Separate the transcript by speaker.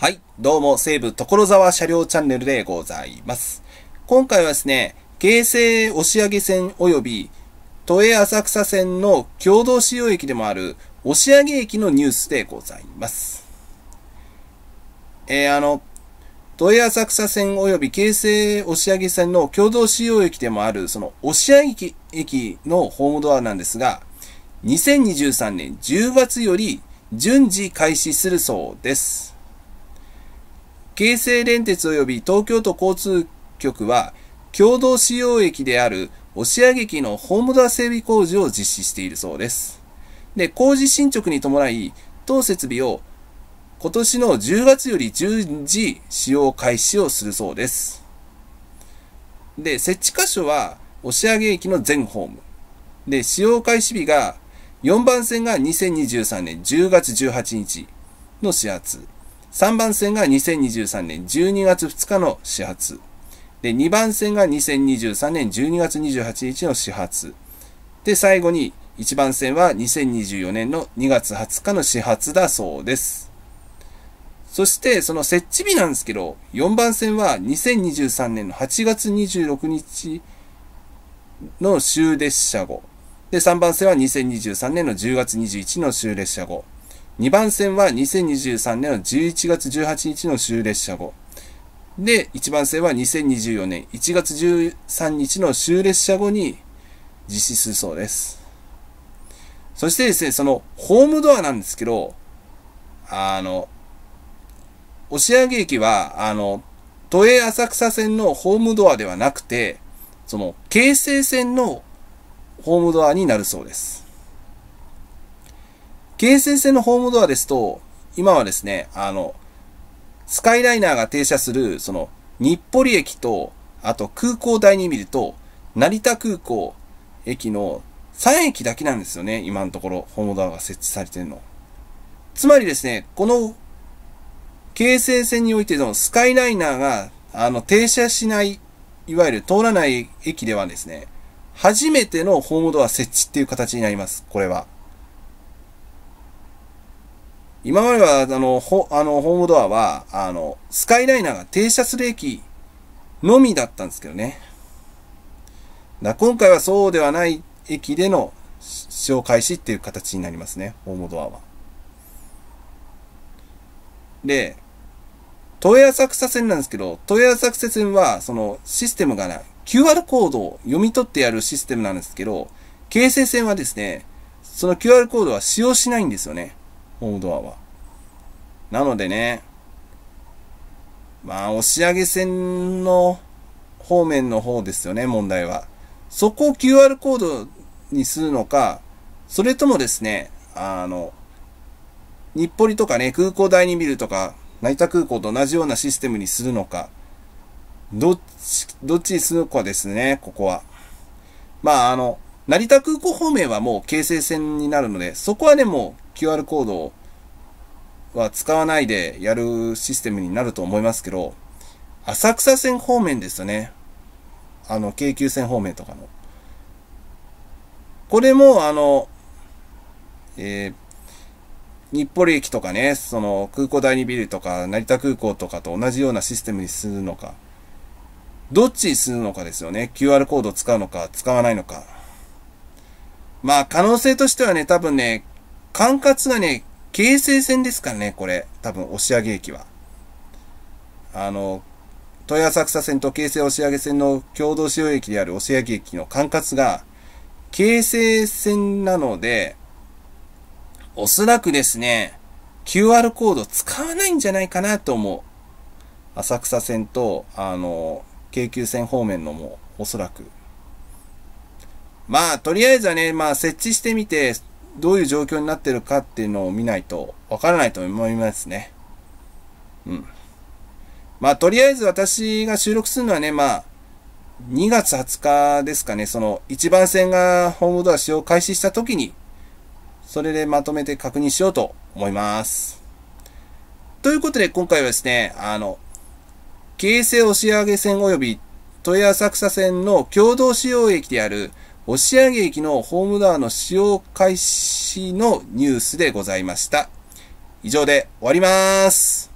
Speaker 1: はい、どうも、西武所沢車両チャンネルでございます。今回はですね、京成押上線及び都営浅草線の共同使用駅でもある押上駅のニュースでございます。えー、あの、都営浅草線及び京成押上線の共同使用駅でもある、その押上駅駅のホームドアなんですが、2023年10月より順次開始するそうです。京成電鉄及び東京都交通局は、共同使用駅である押上駅のホームドア整備工事を実施しているそうです。で、工事進捗に伴い、当設備を今年の10月より順次使用開始をするそうです。で、設置箇所は押上駅の全ホーム。で、使用開始日が4番線が2023年10月18日の始発。3番線が2023年12月2日の始発。で、2番線が2023年12月28日の始発。で、最後に1番線は2024年の2月20日の始発だそうです。そして、その設置日なんですけど、4番線は2023年の8月26日の終列車後。で、3番線は2023年の10月21の終列車後。2番線は2023年の11月18日の終列車後。で、1番線は2024年1月13日の終列車後に実施するそうです。そしてですね、そのホームドアなんですけど、あの、押上駅は、あの、都営浅草線のホームドアではなくて、その、京成線のホームドアになるそうです。京成線のホームドアですと、今はですね、あの、スカイライナーが停車する、その、日暮里駅と、あと空港第に見ると、成田空港駅の3駅だけなんですよね、今のところ、ホームドアが設置されてるの。つまりですね、この、京成線においてのスカイライナーが、あの、停車しない、いわゆる通らない駅ではですね、初めてのホームドア設置っていう形になります、これは。今までは、あの、ほあのホームドアは、あの、スカイライナーが停車する駅のみだったんですけどね。だ今回はそうではない駅での使用開始っていう形になりますね、ホームドアは。で、都営浅草線なんですけど、都営浅草線は、そのシステムがない。QR コードを読み取ってやるシステムなんですけど、京成線はですね、その QR コードは使用しないんですよね。ホームドアは。なのでね、まあ、押し上げ線の方面の方ですよね、問題は。そこを QR コードにするのか、それともですね、あの、日暮里とかね、空港第にビルとか、成田空港と同じようなシステムにするのか、どっち、どっちにするかですね、ここは。まあ、あの、成田空港方面はもう京成線になるので、そこはね、もう QR コードは使わないでやるシステムになると思いますけど、浅草線方面ですよね。あの、京急線方面とかの。これも、あの、えー、日暮里駅とかね、その空港第二ビルとか成田空港とかと同じようなシステムにするのか、どっちにするのかですよね。QR コードを使うのか、使わないのか。まあ、可能性としてはね、多分ね、管轄がね、京成線ですからね、これ。多分、押上駅は。あの、豊浅草線と京成押上線の共同使用駅である押上駅の管轄が、京成線なので、おそらくですね、QR コード使わないんじゃないかなと思う。浅草線と、あの、京急線方面のも、おそらく。まあ、とりあえずはね、まあ、設置してみて、どういう状況になってるかっていうのを見ないとわからないと思いますね。うん。まあ、とりあえず私が収録するのはね、まあ、2月20日ですかね、その1番線がホームドア使用開始した時に、それでまとめて確認しようと思います。ということで今回はですね、あの、京成押上線及び豊浅草線の共同使用駅である押上駅のホームドアの使用開始のニュースでございました。以上で終わります。